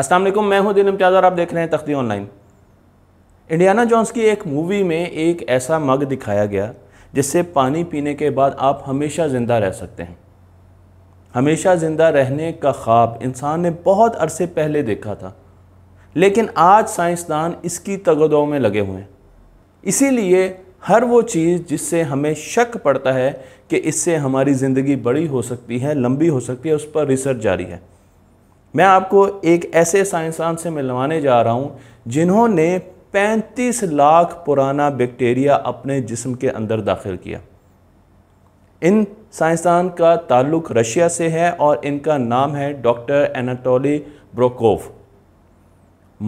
असलम मैं हूँ दिन इम्तियाज़ और आप देख रहे हैं तख्ती ऑनलाइन इंडियाना जॉन्स की एक मूवी में एक ऐसा मग दिखाया गया जिससे पानी पीने के बाद आप हमेशा ज़िंदा रह सकते हैं हमेशा ज़िंदा रहने का ख्वाब इंसान ने बहुत अरसे पहले देखा था लेकिन आज साइंसदान इसकी तगदों में लगे हुए हैं इसीलिए हर वो चीज़ जिससे हमें शक पड़ता है कि इससे हमारी ज़िंदगी बड़ी हो सकती है लंबी हो सकती है उस पर रिसर्च जारी है मैं आपको एक ऐसे साइंसदान से मिलवाने जा रहा हूँ जिन्होंने 35 लाख पुराना बैक्टीरिया अपने जिस्म के अंदर दाखिल किया इन साइंसदान का ताल्लुक रशिया से है और इनका नाम है doctor Anatoly Brouchkov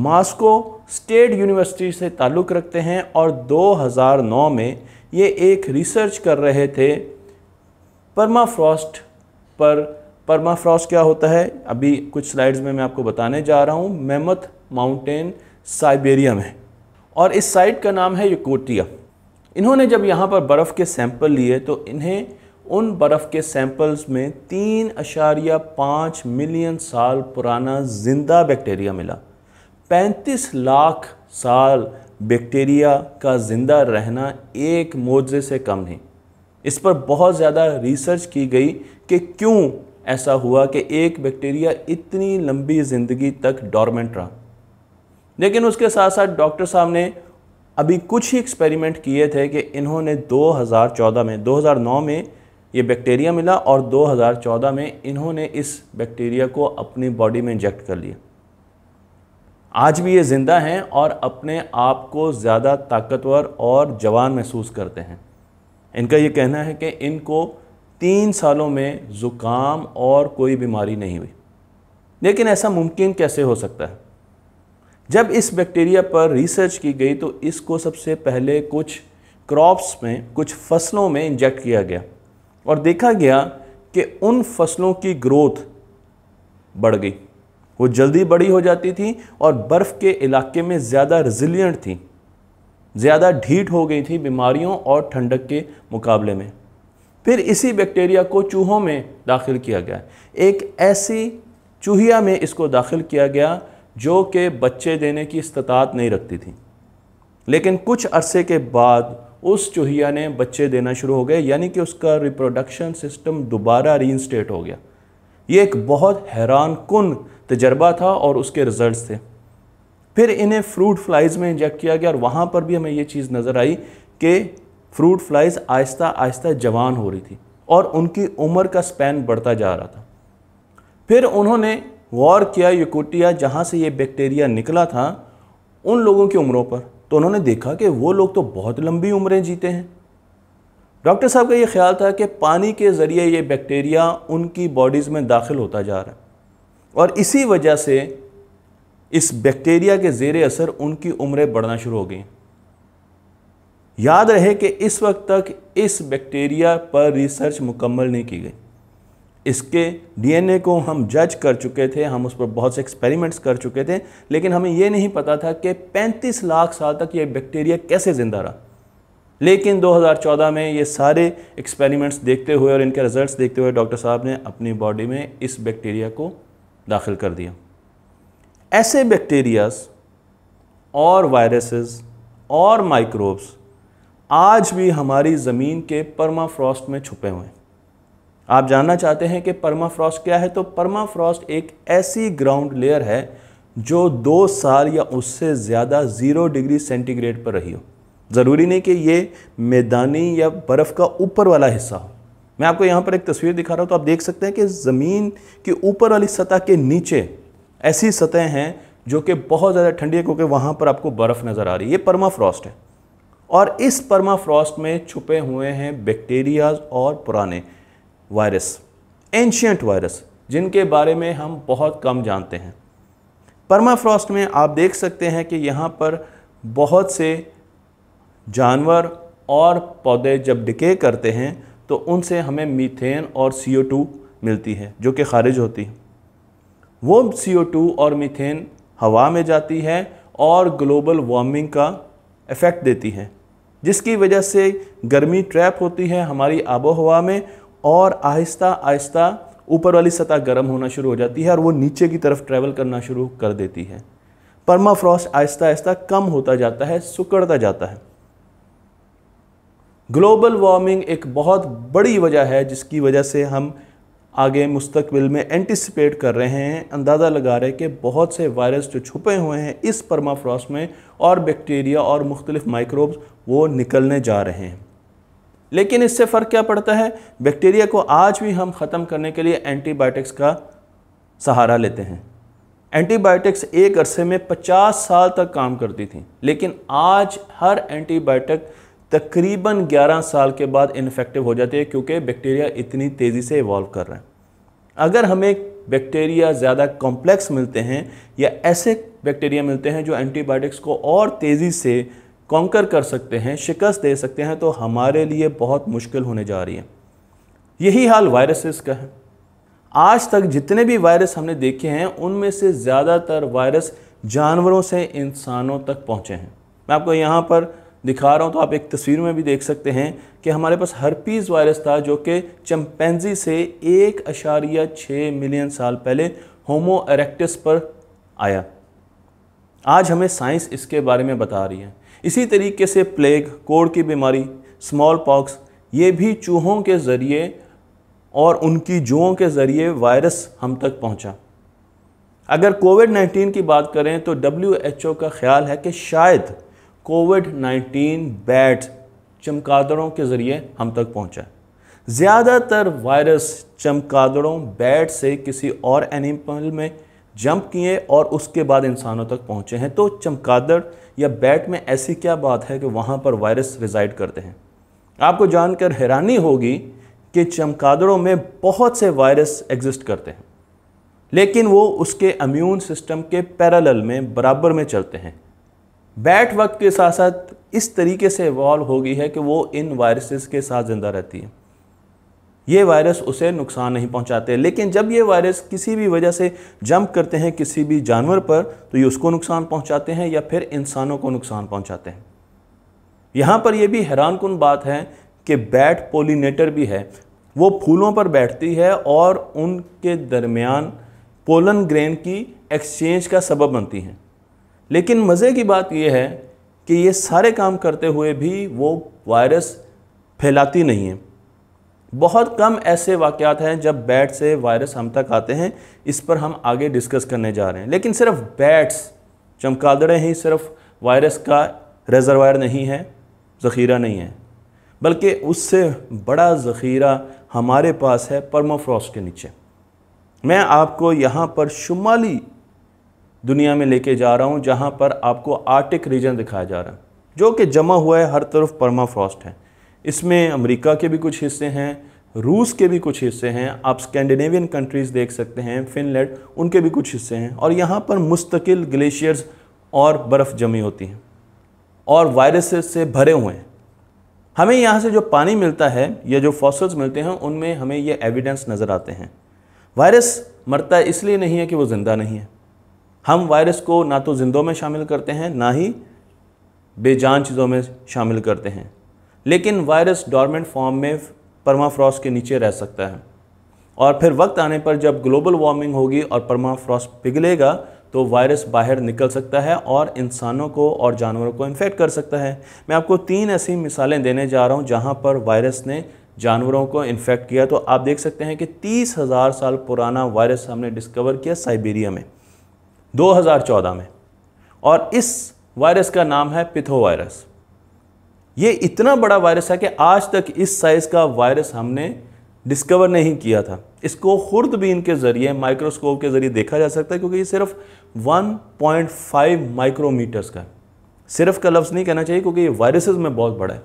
Moscow State University से ताल्लुक़ रखते हैं और 2009 में ये एक रिसर्च कर रहे थे परमाफ्रॉस्ट पर परमाफ्रॉस्ट क्या होता है अभी कुछ स्लाइड्स में मैं आपको बताने जा रहा हूँ मेमथ माउंटेन साइबेरिया में और इस साइट का नाम है यकोटिया इन्होंने जब यहाँ पर बर्फ़ के सैंपल लिए तो इन्हें उन बर्फ़ के सैंपल्स में तीन अशारिया पाँच मिलियन साल पुराना ज़िंदा बैक्टीरिया मिला पैंतीस लाख साल बैक्टीरिया का ज़िंदा रहना एक मोजे से कम नहीं इस पर बहुत ज़्यादा रिसर्च की गई कि क्यों ऐसा हुआ कि एक बैक्टीरिया इतनी लंबी ज़िंदगी तक डॉर्मेंट रहा लेकिन उसके साथ साथ डॉक्टर साहब ने अभी कुछ ही एक्सपेरिमेंट किए थे कि इन्होंने 2014 में 2009 में ये बैक्टीरिया मिला और 2014 में इन्होंने इस बैक्टीरिया को अपनी बॉडी में इंजेक्ट कर लिया आज भी ये ज़िंदा हैं और अपने आप को ज़्यादा ताकतवर और जवान महसूस करते हैं इनका ये कहना है कि इनको तीन सालों में ज़ुकाम और कोई बीमारी नहीं हुई लेकिन ऐसा मुमकिन कैसे हो सकता है जब इस बैक्टीरिया पर रिसर्च की गई तो इसको सबसे पहले कुछ क्रॉप्स में कुछ फसलों में इंजेक्ट किया गया और देखा गया कि उन फसलों की ग्रोथ बढ़ गई वो जल्दी बड़ी हो जाती थी और बर्फ़ के इलाके में ज़्यादा रिजिलियंट थी ज़्यादा ढीठ हो गई थी बीमारियों और ठंडक के मुकाबले में फिर इसी बैक्टीरिया को चूहों में दाखिल किया गया एक ऐसी चूहिया में इसको दाखिल किया गया जो कि बच्चे देने की इस्तात नहीं रखती थी लेकिन कुछ अरसे के बाद उस चूहिया ने बच्चे देना शुरू हो गए यानी कि उसका रिप्रोडक्शन सिस्टम दोबारा रीइंस्टेट हो गया ये एक बहुत हैरान कन तजर्बा था और उसके रिज़ल्ट थे फिर इन्हें फ्रूट फ्लाइज़ में इंजेक्ट किया गया और वहाँ पर भी हमें ये चीज़ नज़र आई कि फ्रूट फ्लाइज आहिस्ता आहिस्ता जवान हो रही थी और उनकी उम्र का स्पैन बढ़ता जा रहा था फिर उन्होंने गौर किया यूकोटिया जहाँ से ये बैक्टीरिया निकला था उन लोगों की उम्रों पर तो उन्होंने देखा कि वो लोग तो बहुत लंबी उम्रें जीते हैं डॉक्टर साहब का ये ख्याल था कि पानी के ज़रिए ये बैक्टीरिया उनकी बॉडीज़ में दाखिल होता जा रहा है और इसी वजह से इस बैक्टीरिया के ज़ेर असर उनकी उम्रें बढ़ना शुरू हो गई याद रहे कि इस वक्त तक इस बैक्टीरिया पर रिसर्च मुकम्मल नहीं की गई इसके डीएनए को हम जज कर चुके थे हम उस पर बहुत से एक्सपेरिमेंट्स कर चुके थे लेकिन हमें यह नहीं पता था कि 35 लाख साल तक ये बैक्टीरिया कैसे ज़िंदा रहा लेकिन 2014 में ये सारे एक्सपेरिमेंट्स देखते हुए और इनके रिजल्ट्स देखते हुए डॉक्टर साहब ने अपनी बॉडी में इस बैक्टीरिया को दाखिल कर दिया ऐसे बैक्टीरियाज और वायरसेस और माइक्रोब्स आज भी हमारी ज़मीन के परमाफ्रॉस्ट में छुपे हुए हैं आप जानना चाहते हैं कि परमाफ्रॉस्ट क्या है तो परमाफ्रॉस्ट एक ऐसी ग्राउंड लेयर है जो दो साल या उससे ज़्यादा ज़ीरो डिग्री सेंटीग्रेड पर रही हो ज़रूरी नहीं कि ये मैदानी या बर्फ़ का ऊपर वाला हिस्सा हो मैं आपको यहाँ पर एक तस्वीर दिखा रहा हूँ तो आप देख सकते हैं कि ज़मीन की ऊपर वाली सतह के नीचे ऐसी सतहें हैं जो कि बहुत ज़्यादा ठंडी है क्योंकि वहाँ पर आपको बर्फ़ नज़र आ रही है ये परमाफ्रॉस्ट है और इस परमाफ्रॉस्ट में छुपे हुए हैं बैक्टीरियाज और पुराने वायरस एंशियंट वायरस जिनके बारे में हम बहुत कम जानते हैं परमाफ्रॉस्ट में आप देख सकते हैं कि यहाँ पर बहुत से जानवर और पौधे जब डिके करते हैं तो उनसे हमें मीथेन और सी मिलती है जो कि खारिज होती है वो सी और मीथेन हवा में जाती है और ग्लोबल वार्मिंग का इफ़ेक्ट देती है जिसकी वजह से गर्मी ट्रैप होती है हमारी आबो हवा में और आहिस्ता आहिस्ता ऊपर वाली सतह गर्म होना शुरू हो जाती है और वो नीचे की तरफ ट्रैवल करना शुरू कर देती है फ्रॉस्ट आहिस्ता आहिस्ता कम होता जाता है सुकड़ता जाता है ग्लोबल वार्मिंग एक बहुत बड़ी वजह है जिसकी वजह से हम आगे मुस्तबिल में एंटिसिपेट कर रहे हैं अंदाज़ा लगा रहे हैं कि बहुत से वायरस जो छुपे हुए हैं इस परमाफ्रॉस्ट में और बैक्टीरिया और मुख्तलिफ माइक्रोब्स वो निकलने जा रहे हैं लेकिन इससे फ़र्क क्या पड़ता है बैक्टीरिया को आज भी हम ख़त्म करने के लिए एंटीबायोटिक्स का सहारा लेते हैं एंटीबायोटिक्स एक अरसे में 50 साल तक काम करती थी लेकिन आज हर एंटीबायोटिक तकरीबन 11 साल के बाद इन्फेक्टिव हो जाती है क्योंकि बैक्टीरिया इतनी तेज़ी से इवॉल्व कर रहे हैं अगर हमें बैक्टीरिया ज़्यादा कॉम्प्लेक्स मिलते हैं या ऐसे बैक्टीरिया मिलते हैं जो एंटीबायोटिक्स को और तेज़ी से कॉन्कर कर सकते हैं शिकस्त दे सकते हैं तो हमारे लिए बहुत मुश्किल होने जा रही है यही हाल वायरसेस का है आज तक जितने भी वायरस हमने देखे हैं उनमें से ज़्यादातर वायरस जानवरों से इंसानों तक पहुँचे हैं मैं आपको यहाँ पर दिखा रहा हूँ तो आप एक तस्वीर में भी देख सकते हैं कि हमारे पास पीज़ वायरस था जो कि चम्पेंजी से एक अशारिया छः मिलियन साल पहले होमो एरेक्टस पर आया आज हमें साइंस इसके बारे में बता रही है इसी तरीके से प्लेग कोड़ की बीमारी स्मॉल पॉक्स ये भी चूहों के ज़रिए और उनकी जुओं के ज़रिए वायरस हम तक पहुंचा। अगर कोविड 19 की बात करें तो डब्ल्यू का ख्याल है कि शायद कोविड 19 बैट चमकादड़ों के ज़रिए हम तक पहुंचा। ज़्यादातर वायरस चमकादड़ों बैट से किसी और एनिमल में जंप किए और उसके बाद इंसानों तक पहुँचे हैं तो चमकादड़ या बैट में ऐसी क्या बात है कि वहाँ पर वायरस रिजाइड करते हैं आपको जानकर हैरानी होगी कि चमकादड़ों में बहुत से वायरस एग्जिस्ट करते हैं लेकिन वो उसके अम्यून सिस्टम के पैरल में बराबर में चलते हैं बैट वक्त के साथ साथ इस तरीके से इवॉल्व हो गई है कि वो इन वायरसेस के साथ ज़िंदा रहती है ये वायरस उसे नुकसान नहीं पहुंचाते लेकिन जब ये वायरस किसी भी वजह से जंप करते हैं किसी भी जानवर पर तो ये उसको नुकसान पहुंचाते हैं या फिर इंसानों को नुकसान पहुंचाते हैं यहाँ पर यह भी हैरान कन बात है कि बैट पोलिनेटर भी है वो फूलों पर बैठती है और उनके दरमियान पोलन ग्रेन की एक्सचेंज का सबब बनती हैं लेकिन मज़े की बात यह है कि ये सारे काम करते हुए भी वो वायरस फैलाती नहीं है बहुत कम ऐसे वाक़ात हैं जब बैट से वायरस हम तक आते हैं इस पर हम आगे डिस्कस करने जा रहे हैं लेकिन सिर्फ बैट्स चमकादड़े ही सिर्फ वायरस का रेजरवायर नहीं है ज़ख़ीरा नहीं है बल्कि उससे बड़ा ज़ख़ीरा हमारे पास है परमाफ्रॉस्ट के नीचे मैं आपको यहाँ पर शुमाली दुनिया में लेके जा रहा हूँ जहाँ पर आपको आर्टिक रीजन दिखाया जा रहा है जो कि जमा हुआ है हर तरफ परमाफ्रॉस्ट है इसमें अमेरिका के भी कुछ हिस्से हैं रूस के भी कुछ हिस्से हैं आप स्कैंडिनेवियन कंट्रीज़ देख सकते हैं फिनलैंड उनके भी कुछ हिस्से हैं और यहाँ पर मुस्तकिल ग्लेशियर्स और बर्फ़ जमी होती हैं और वायरसेस से भरे हुए हैं हमें यहाँ से जो पानी मिलता है या जो फॉसल्स मिलते हैं उनमें हमें ये एविडेंस नज़र आते हैं वायरस मरता इसलिए नहीं है कि वो ज़िंदा नहीं है हम वायरस को ना तो ज़िंदों में शामिल करते हैं ना ही बेजान चीज़ों में शामिल करते हैं लेकिन वायरस डॉर्मेंट फॉर्म में परमाफ्रॉस्ट के नीचे रह सकता है और फिर वक्त आने पर जब ग्लोबल वार्मिंग होगी और परमाफ्रॉस्ट पिघलेगा तो वायरस बाहर निकल सकता है और इंसानों को और जानवरों को इन्फेक्ट कर सकता है मैं आपको तीन ऐसी मिसालें देने जा रहा हूँ जहाँ पर वायरस ने जानवरों को इन्फेक्ट किया तो आप देख सकते हैं कि तीस हज़ार साल पुराना वायरस हमने डिस्कवर किया साइबेरिया में 2014 में और इस वायरस का नाम है पिथो वायरस ये इतना बड़ा वायरस है कि आज तक इस साइज़ का वायरस हमने डिस्कवर नहीं किया था इसको खुर्दबीन के ज़रिए माइक्रोस्कोप के ज़रिए देखा जा सकता है क्योंकि ये सिर्फ 1.5 माइक्रोमीटर्स का है सिर्फ का लफ्ज़ नहीं कहना चाहिए क्योंकि ये वायरसेस में बहुत बड़ा है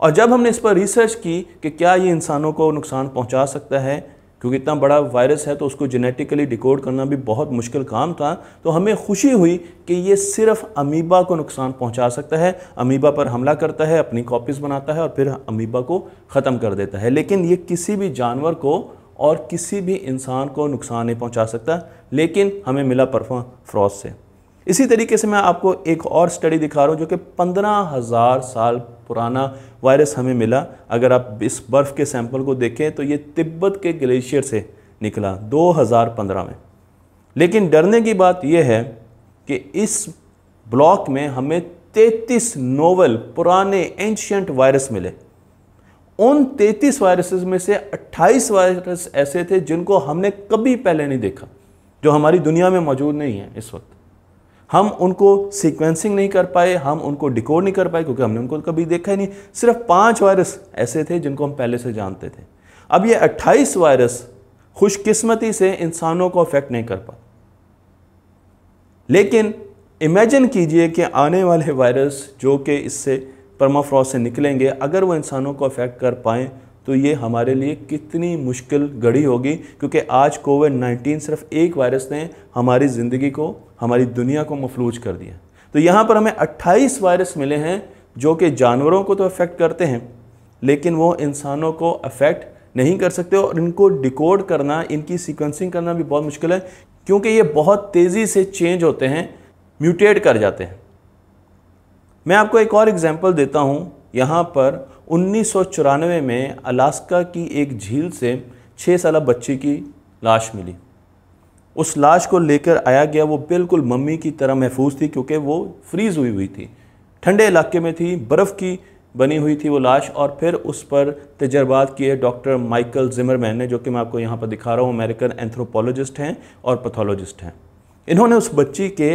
और जब हमने इस पर रिसर्च की कि क्या ये इंसानों को नुकसान पहुंचा सकता है क्योंकि इतना बड़ा वायरस है तो उसको जेनेटिकली डिकोड करना भी बहुत मुश्किल काम था तो हमें खुशी हुई कि ये सिर्फ अमीबा को नुकसान पहुंचा सकता है अमीबा पर हमला करता है अपनी कॉपीज़ बनाता है और फिर अमीबा को ख़त्म कर देता है लेकिन ये किसी भी जानवर को और किसी भी इंसान को नुकसान नहीं पहुँचा सकता लेकिन हमें मिला परफा फ्रॉस से इसी तरीके से मैं आपको एक और स्टडी दिखा रहा हूँ जो कि पंद्रह हज़ार साल पुराना वायरस हमें मिला अगर आप इस बर्फ़ के सैंपल को देखें तो ये तिब्बत के ग्लेशियर से निकला 2015 में लेकिन डरने की बात यह है कि इस ब्लॉक में हमें 33 नोवल पुराने एंशियंट वायरस मिले उन 33 वायरसेस में से 28 वायरस ऐसे थे जिनको हमने कभी पहले नहीं देखा जो हमारी दुनिया में मौजूद नहीं है इस वक्त हम उनको सीक्वेंसिंग नहीं कर पाए हम उनको डिकोड नहीं कर पाए क्योंकि हमने उनको कभी देखा ही नहीं सिर्फ पाँच वायरस ऐसे थे जिनको हम पहले से जानते थे अब ये अट्ठाईस वायरस खुशकिस्मती से इंसानों को अफेक्ट नहीं कर पा लेकिन इमेजिन कीजिए कि आने वाले वायरस जो कि इससे परमाफ्रॉस से निकलेंगे अगर वो इंसानों को अफेक्ट कर पाएँ तो ये हमारे लिए कितनी मुश्किल घड़ी होगी क्योंकि आज कोविड 19 सिर्फ एक वायरस ने हमारी ज़िंदगी को हमारी दुनिया को मफलूज कर दिया तो यहाँ पर हमें 28 वायरस मिले हैं जो कि जानवरों को तो अफेक्ट करते हैं लेकिन वो इंसानों को अफेक्ट नहीं कर सकते और इनको डिकोड करना इनकी सीक्वेंसिंग करना भी बहुत मुश्किल है क्योंकि ये बहुत तेज़ी से चेंज होते हैं म्यूटेट कर जाते हैं मैं आपको एक और एग्जाम्पल देता हूँ यहाँ पर उन्नीस में अलास्का की एक झील से छः साल बच्ची की लाश मिली उस लाश को लेकर आया गया वो बिल्कुल मम्मी की तरह महफूज थी क्योंकि वो फ्रीज़ हुई हुई थी ठंडे इलाके में थी बर्फ़ की बनी हुई थी वो लाश और फिर उस पर तजर्बात किए डॉक्टर माइकल जिमरमैन ने जो कि मैं आपको यहाँ पर दिखा रहा हूँ अमेरिकन एंथ्रोपोलॉजिस्ट हैं और पैथोलॉजिस्ट हैं इन्होंने उस बच्ची के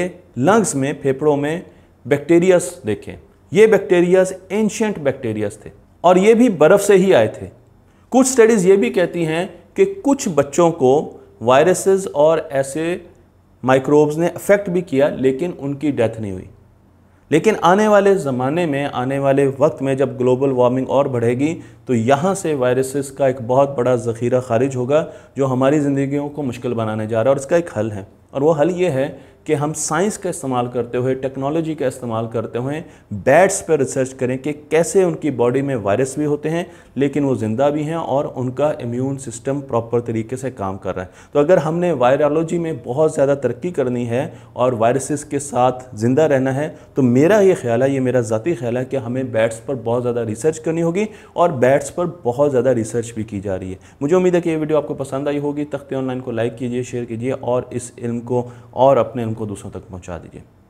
लंग्स में फेफड़ों में बैक्टीरियास देखे ये बैक्टीरियाज एंशियंट बैक्टीरियाज थे और ये भी बर्फ़ से ही आए थे कुछ स्टडीज़ ये भी कहती हैं कि कुछ बच्चों को वायरसेस और ऐसे माइक्रोब्स ने अफेक्ट भी किया लेकिन उनकी डेथ नहीं हुई लेकिन आने वाले ज़माने में आने वाले वक्त में जब ग्लोबल वार्मिंग और बढ़ेगी तो यहाँ से वायरसेस का एक बहुत बड़ा ज़ख़ीरा खारिज होगा जो हमारी ज़िंदगियों को मुश्किल बनाने जा रहा है और इसका एक हल है और वो हल ये है कि हम साइंस का इस्तेमाल करते हुए टेक्नोलॉजी का इस्तेमाल करते हुए बैट्स पर रिसर्च करें कि कैसे उनकी बॉडी में वायरस भी होते हैं लेकिन वो ज़िंदा भी हैं और उनका इम्यून सिस्टम प्रॉपर तरीके से काम कर रहा है तो अगर हमने वायरलॉजी में बहुत ज़्यादा तरक्की करनी है और वायरसेस के साथ ज़िंदा रहना है तो मेरा ये ख्याल है ये मेरा ज़ाती ख्याल है कि हमें बैट्स पर बहुत ज़्यादा रिसर्च करनी होगी और बैट्स पर बहुत ज़्यादा रिसर्च भी की जा रही है मुझे उम्मीद है कि ये वीडियो आपको पसंद आई होगी तख्ते ऑनलाइन को लाइक कीजिए शेयर कीजिए और इस इल्म को और अपने इल्म को दूसरों तक पहुंचा दीजिए